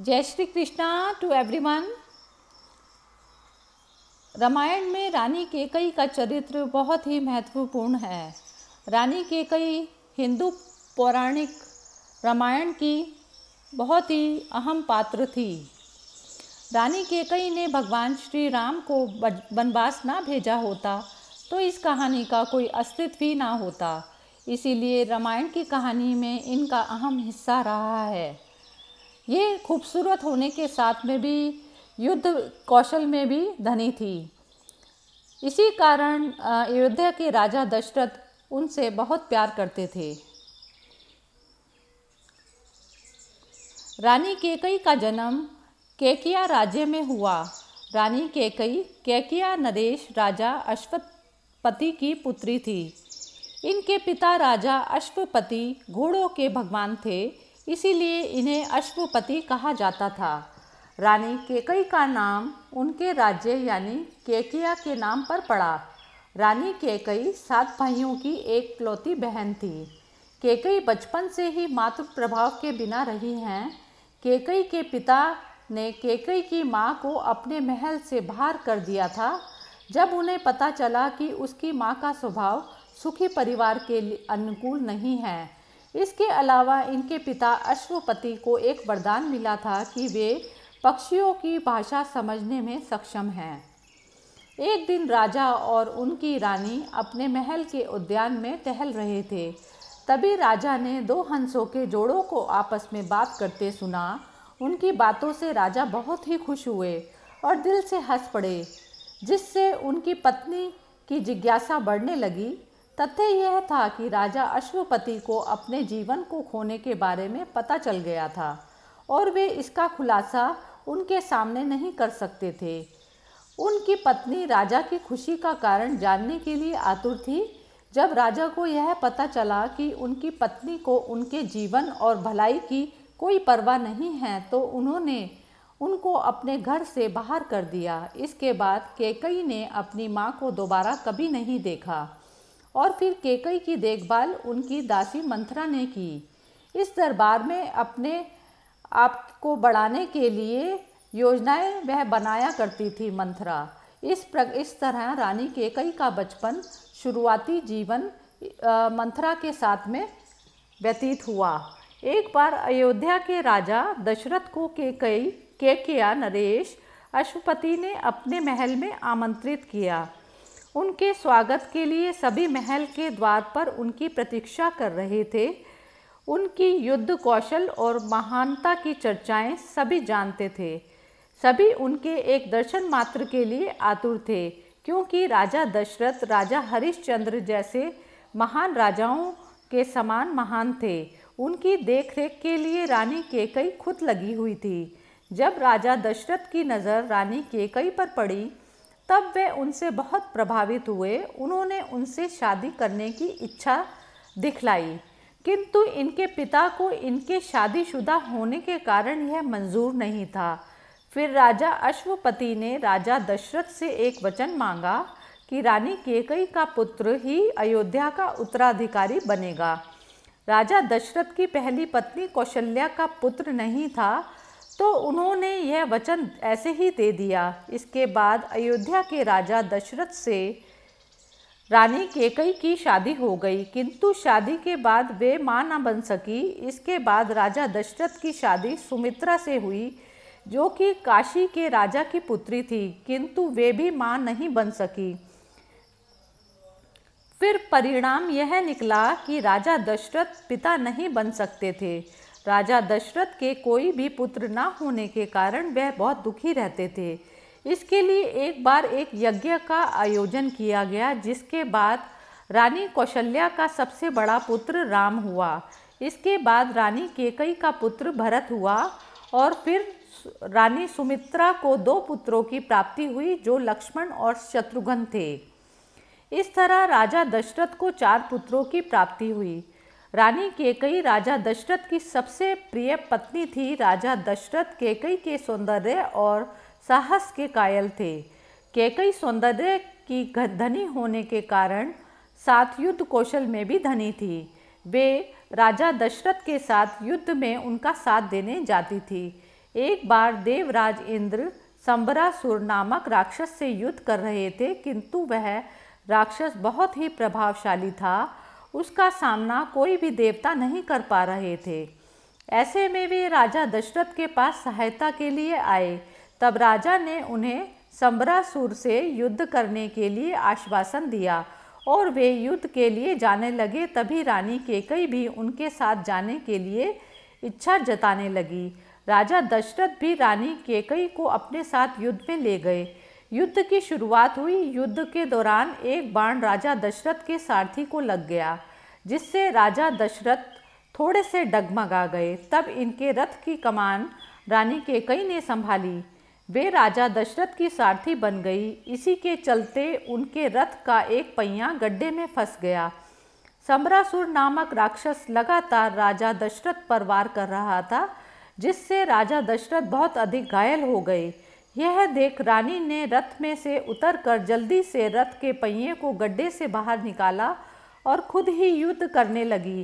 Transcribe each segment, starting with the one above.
जय Shri Krishna to everyone Ramayan में रानी केकई का चरित्र बहुत ही महत्वपूर्ण है रानी केकई हिंदू पौराणिक रामायण की बहुत ही अहम पात्र थी रानी केकई ने भगवान श्री राम को वनवास ना भेजा होता तो इस कहानी का कोई अस्तित्व ही ना होता इसीलिए रामायण की कहानी में इनका अहम हिस्सा रहा है ये खूबसूरत होने के साथ में भी युद्ध कौशल में भी धनी थी इसी कारण अयोध्या के राजा दशरथ उनसे बहुत प्यार करते थे रानी केकई का जन्म केकिया राज्य में हुआ रानी केकई केकिया नरेश राजा अश्वपति की पुत्री थी इनके पिता राजा अश्वपति घोड़ों के भगवान थे इसीलिए इन्हें अश्वपति कहा जाता था रानी केकई का नाम उनके राज्य यानी केकिया के नाम पर पड़ा रानी केकई सात भाइयों की एक लौती बहन थी केकई बचपन से ही मातृ प्रभाव के बिना रही हैं केकई के पिता ने केकई की माँ को अपने महल से बाहर कर दिया था जब उन्हें पता चला कि उसकी माँ का स्वभाव सुखी परिवार के अनुकूल नहीं है इसके अलावा इनके पिता अश्वपति को एक वरदान मिला था कि वे पक्षियों की भाषा समझने में सक्षम हैं एक दिन राजा और उनकी रानी अपने महल के उद्यान में टहल रहे थे तभी राजा ने दो हंसों के जोड़ों को आपस में बात करते सुना उनकी बातों से राजा बहुत ही खुश हुए और दिल से हंस पड़े जिससे उनकी पत्नी की जिज्ञासा बढ़ने लगी तथ्य यह था कि राजा अश्वपति को अपने जीवन को खोने के बारे में पता चल गया था और वे इसका खुलासा उनके सामने नहीं कर सकते थे उनकी पत्नी राजा की खुशी का कारण जानने के लिए आतुर थी जब राजा को यह पता चला कि उनकी पत्नी को उनके जीवन और भलाई की कोई परवाह नहीं है तो उन्होंने उनको अपने घर से बाहर कर दिया इसके बाद केकई ने अपनी माँ को दोबारा कभी नहीं देखा और फिर केकई की देखभाल उनकी दासी मंथरा ने की इस दरबार में अपने आप को बढ़ाने के लिए योजनाएं वह बनाया करती थी मंथरा इस प्र इस तरह रानी केकई का बचपन शुरुआती जीवन मंथरा के साथ में व्यतीत हुआ एक बार अयोध्या के राजा दशरथ को केकई केकया नरेश अशुपति ने अपने महल में आमंत्रित किया उनके स्वागत के लिए सभी महल के द्वार पर उनकी प्रतीक्षा कर रहे थे उनकी युद्ध कौशल और महानता की चर्चाएं सभी जानते थे सभी उनके एक दर्शन मात्र के लिए आतुर थे क्योंकि राजा दशरथ राजा हरिश्चंद्र जैसे महान राजाओं के समान महान थे उनकी देखरेख के लिए रानी केकई खुद लगी हुई थी जब राजा दशरथ की नज़र रानी केकई पर पड़ी तब वे उनसे बहुत प्रभावित हुए उन्होंने उनसे शादी करने की इच्छा दिखलाई किंतु इनके पिता को इनके शादीशुदा होने के कारण यह मंजूर नहीं था फिर राजा अश्वपति ने राजा दशरथ से एक वचन मांगा कि रानी केकई का पुत्र ही अयोध्या का उत्तराधिकारी बनेगा राजा दशरथ की पहली पत्नी कौशल्या का पुत्र नहीं था तो उन्होंने यह वचन ऐसे ही दे दिया इसके बाद अयोध्या के राजा दशरथ से रानी केकई की शादी हो गई किंतु शादी के बाद वे माँ न बन सकी इसके बाद राजा दशरथ की शादी सुमित्रा से हुई जो कि काशी के राजा की पुत्री थी किंतु वे भी माँ नहीं बन सकी फिर परिणाम यह निकला कि राजा दशरथ पिता नहीं बन सकते थे राजा दशरथ के कोई भी पुत्र ना होने के कारण वह बहुत दुखी रहते थे इसके लिए एक बार एक यज्ञ का आयोजन किया गया जिसके बाद रानी कौशल्या का सबसे बड़ा पुत्र राम हुआ इसके बाद रानी केकई का पुत्र भरत हुआ और फिर रानी सुमित्रा को दो पुत्रों की प्राप्ति हुई जो लक्ष्मण और शत्रुघ्न थे इस तरह राजा दशरथ को चार पुत्रों की प्राप्ति हुई रानी केकई राजा दशरथ की सबसे प्रिय पत्नी थी राजा दशरथ केकई के सौंदर्य और साहस के कायल थे केकई सौंदर्य की धनी होने के कारण साथ युद्ध कौशल में भी धनी थी वे राजा दशरथ के साथ युद्ध में उनका साथ देने जाती थी एक बार देवराज इंद्र संबरासुर नामक राक्षस से युद्ध कर रहे थे किंतु वह राक्षस बहुत ही प्रभावशाली था उसका सामना कोई भी देवता नहीं कर पा रहे थे ऐसे में वे राजा दशरथ के पास सहायता के लिए आए तब राजा ने उन्हें सम्बरासुर से युद्ध करने के लिए आश्वासन दिया और वे युद्ध के लिए जाने लगे तभी रानी केकई भी उनके साथ जाने के लिए इच्छा जताने लगी राजा दशरथ भी रानी केकई को अपने साथ युद्ध में ले गए युद्ध की शुरुआत हुई युद्ध के दौरान एक बाण राजा दशरथ के सारथी को लग गया जिससे राजा दशरथ थोड़े से डगमगा गए तब इनके रथ की कमान रानी के कई ने संभाली वे राजा दशरथ की सारथी बन गई इसी के चलते उनके रथ का एक पहिया गड्ढे में फंस गया समरासुर नामक राक्षस लगातार राजा दशरथ पर वार कर रहा था जिससे राजा दशरथ बहुत अधिक घायल हो गए यह देख रानी ने रथ में से उतरकर जल्दी से रथ के पहिए को गड्ढे से बाहर निकाला और खुद ही युद्ध करने लगी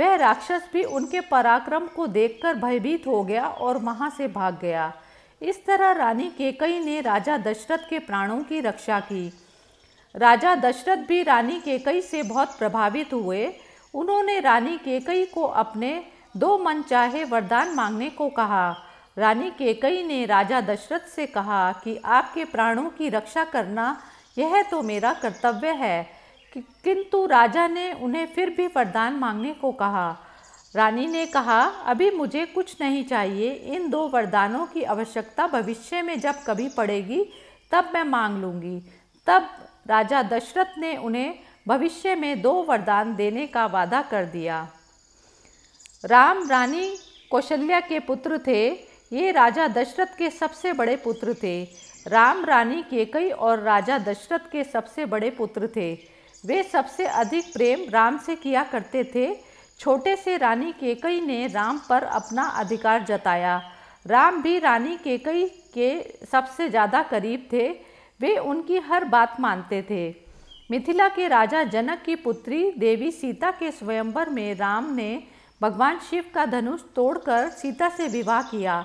वह राक्षस भी उनके पराक्रम को देखकर भयभीत हो गया और वहाँ से भाग गया इस तरह रानी केकई ने राजा दशरथ के प्राणों की रक्षा की राजा दशरथ भी रानी केकई से बहुत प्रभावित हुए उन्होंने रानी केकई को अपने दो मन चाहे वरदान मांगने को कहा रानी केकई ने राजा दशरथ से कहा कि आपके प्राणों की रक्षा करना यह तो मेरा कर्तव्य है किंतु राजा ने उन्हें फिर भी वरदान मांगने को कहा रानी ने कहा अभी मुझे कुछ नहीं चाहिए इन दो वरदानों की आवश्यकता भविष्य में जब कभी पड़ेगी तब मैं मांग लूँगी तब राजा दशरथ ने उन्हें भविष्य में दो वरदान देने का वादा कर दिया राम रानी कौशल्या के पुत्र थे ये राजा दशरथ के सबसे बड़े पुत्र थे राम रानी केकई और राजा दशरथ के सबसे बड़े पुत्र थे वे सबसे अधिक प्रेम राम से किया करते थे छोटे से रानी केकई ने राम पर अपना अधिकार जताया राम भी रानी केकई के सबसे ज़्यादा करीब थे वे उनकी हर बात मानते थे मिथिला के राजा जनक की पुत्री देवी सीता के स्वयंवर में राम ने भगवान शिव का धनुष तोड़कर सीता से विवाह किया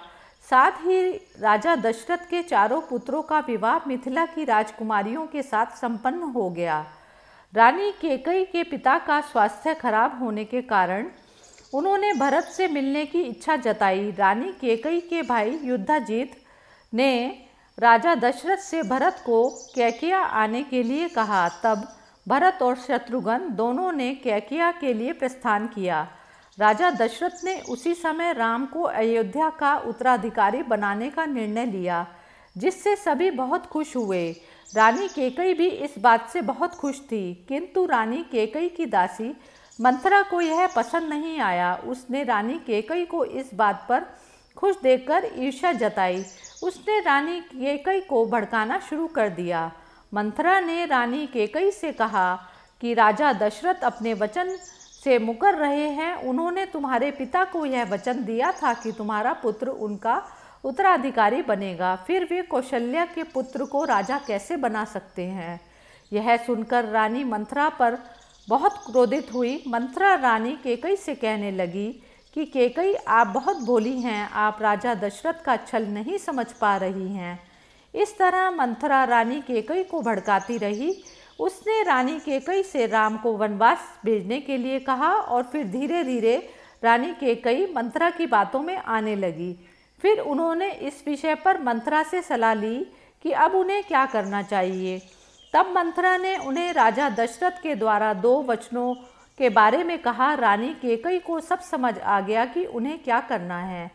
साथ ही राजा दशरथ के चारों पुत्रों का विवाह मिथिला की राजकुमारियों के साथ संपन्न हो गया रानी केकई के पिता का स्वास्थ्य खराब होने के कारण उन्होंने भरत से मिलने की इच्छा जताई रानी केकई के भाई युद्धाजीत ने राजा दशरथ से भरत को कैकिया आने के लिए कहा तब भरत और शत्रुघ्न दोनों ने कैकिया के लिए प्रस्थान किया राजा दशरथ ने उसी समय राम को अयोध्या का उत्तराधिकारी बनाने का निर्णय लिया जिससे सभी बहुत खुश हुए रानी केकई भी इस बात से बहुत खुश थी किंतु रानी केकई की दासी मंथरा को यह पसंद नहीं आया उसने रानी केकई को इस बात पर खुश देखकर ईर्ष्या जताई उसने रानी केकई को भड़काना शुरू कर दिया मंथरा ने रानी केकई से कहा कि राजा दशरथ अपने वचन से मुकर रहे हैं उन्होंने तुम्हारे पिता को यह वचन दिया था कि तुम्हारा पुत्र उनका उत्तराधिकारी बनेगा फिर वे कौशल्या के पुत्र को राजा कैसे बना सकते हैं यह सुनकर रानी मंथरा पर बहुत क्रोधित हुई मंथरा रानी केकई से कहने लगी कि केकई आप बहुत भोली हैं आप राजा दशरथ का छल नहीं समझ पा रही हैं इस तरह मंथरा रानी केकई को भड़काती रही उसने रानी केकई से राम को वनवास भेजने के लिए कहा और फिर धीरे धीरे रानी केकई मंत्रा की बातों में आने लगी फिर उन्होंने इस विषय पर मंत्रा से सलाह ली कि अब उन्हें क्या करना चाहिए तब मंत्रा ने उन्हें राजा दशरथ के द्वारा दो वचनों के बारे में कहा रानी केकई को सब समझ आ गया कि उन्हें क्या करना है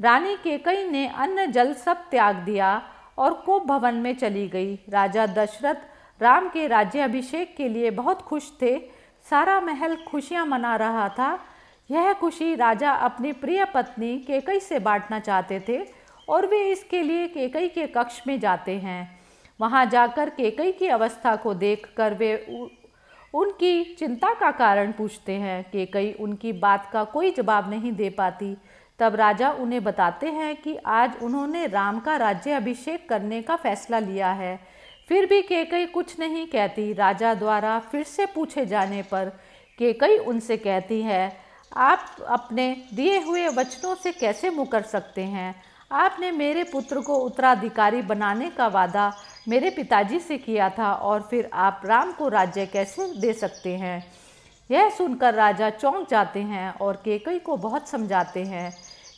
रानी केकई ने अन्न जल सब त्याग दिया और कोप भवन में चली गई राजा दशरथ राम के अभिषेक के लिए बहुत खुश थे सारा महल खुशियाँ मना रहा था यह खुशी राजा अपनी प्रिय पत्नी केकई से बांटना चाहते थे और वे इसके लिए केकई के कक्ष में जाते हैं वहाँ जाकर केकई की अवस्था को देखकर वे उनकी चिंता का कारण पूछते हैं केकई उनकी बात का कोई जवाब नहीं दे पाती तब राजा उन्हें बताते हैं कि आज उन्होंने राम का राज्य अभिषेक करने का फैसला लिया है फिर भी केकई कुछ नहीं कहती राजा द्वारा फिर से पूछे जाने पर केकई उनसे कहती है आप अपने दिए हुए वचनों से कैसे मुकर सकते हैं आपने मेरे पुत्र को उत्तराधिकारी बनाने का वादा मेरे पिताजी से किया था और फिर आप राम को राज्य कैसे दे सकते हैं यह सुनकर राजा चौंक जाते हैं और केकई को बहुत समझाते हैं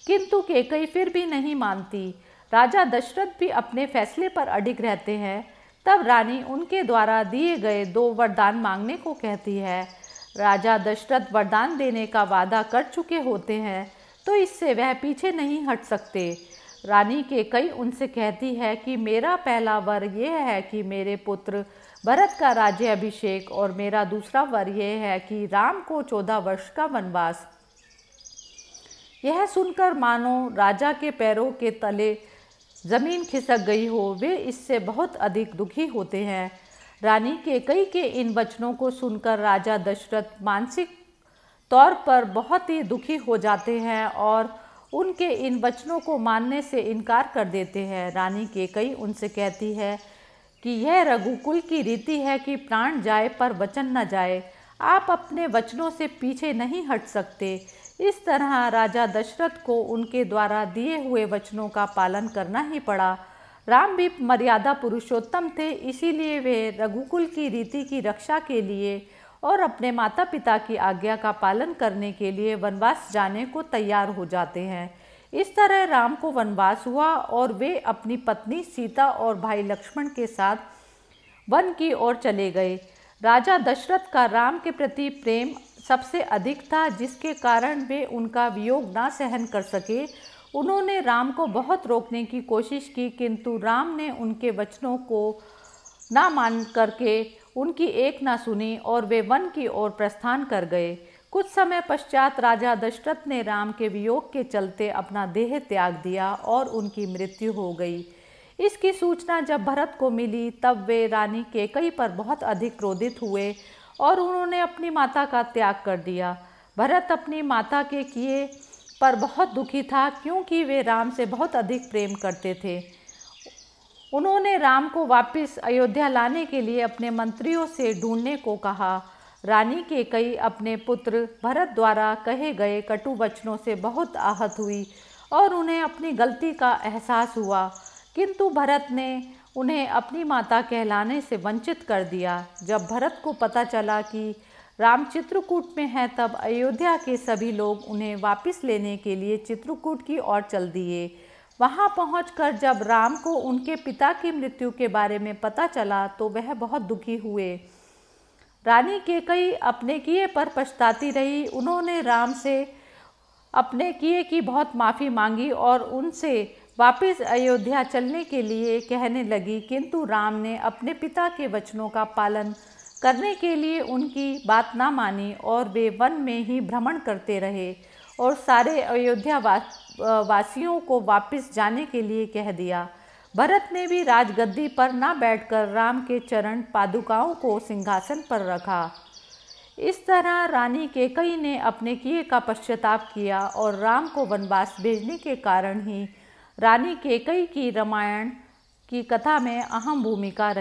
किंतु केकई फिर भी नहीं मानती राजा दशरथ भी अपने फैसले पर अडिग रहते हैं तब रानी उनके द्वारा दिए गए दो वरदान मांगने को कहती है राजा दशरथ वरदान देने का वादा कर चुके होते हैं तो इससे वह पीछे नहीं हट सकते रानी के कई उनसे कहती है कि मेरा पहला वर यह है कि मेरे पुत्र भरत का राज्य अभिषेक और मेरा दूसरा वर यह है कि राम को चौदह वर्ष का वनवास यह सुनकर मानो राजा के पैरों के तले ज़मीन खिसक गई हो वे इससे बहुत अधिक दुखी होते हैं रानी के कई के इन वचनों को सुनकर राजा दशरथ मानसिक तौर पर बहुत ही दुखी हो जाते हैं और उनके इन वचनों को मानने से इनकार कर देते हैं रानी के कई उनसे कहती है कि यह रघुकुल की रीति है कि प्राण जाए पर वचन न जाए आप अपने वचनों से पीछे नहीं हट सकते इस तरह राजा दशरथ को उनके द्वारा दिए हुए वचनों का पालन करना ही पड़ा राम भी मर्यादा पुरुषोत्तम थे इसीलिए वे रघुकुल की रीति की रक्षा के लिए और अपने माता पिता की आज्ञा का पालन करने के लिए वनवास जाने को तैयार हो जाते हैं इस तरह राम को वनवास हुआ और वे अपनी पत्नी सीता और भाई लक्ष्मण के साथ वन की ओर चले गए राजा दशरथ का राम के प्रति प्रेम सबसे अधिक था जिसके कारण वे उनका वियोग ना सहन कर सके उन्होंने राम को बहुत रोकने की कोशिश की किंतु राम ने उनके वचनों को ना मान करके उनकी एक ना सुनी और वे वन की ओर प्रस्थान कर गए कुछ समय पश्चात राजा दशरथ ने राम के वियोग के चलते अपना देह त्याग दिया और उनकी मृत्यु हो गई इसकी सूचना जब भरत को मिली तब वे रानी के कई पर बहुत अधिक क्रोधित हुए और उन्होंने अपनी माता का त्याग कर दिया भरत अपनी माता के किए पर बहुत दुखी था क्योंकि वे राम से बहुत अधिक प्रेम करते थे उन्होंने राम को वापस अयोध्या लाने के लिए अपने मंत्रियों से ढूंढने को कहा रानी के कई अपने पुत्र भरत द्वारा कहे गए कटु वचनों से बहुत आहत हुई और उन्हें अपनी गलती का एहसास हुआ किंतु भरत ने उन्हें अपनी माता कहलाने से वंचित कर दिया जब भरत को पता चला कि राम चित्रकूट में हैं तब अयोध्या के सभी लोग उन्हें वापस लेने के लिए चित्रकूट की ओर चल दिए वहां पहुँच जब राम को उनके पिता की मृत्यु के बारे में पता चला तो वह बहुत दुखी हुए रानी के कई अपने किए पर पछताती रही उन्होंने राम से अपने किए की बहुत माफ़ी मांगी और उनसे वापस अयोध्या चलने के लिए कहने लगी किंतु राम ने अपने पिता के वचनों का पालन करने के लिए उनकी बात ना मानी और वे वन में ही भ्रमण करते रहे और सारे अयोध्या वासियों को वापस जाने के लिए कह दिया भरत ने भी राजगद्दी पर ना बैठकर राम के चरण पादुकाओं को सिंहासन पर रखा इस तरह रानी के कई ने अपने किए का पश्चाताप किया और राम को वनवास भेजने के कारण ही रानी केकई की रामायण की कथा में अहम भूमिका रही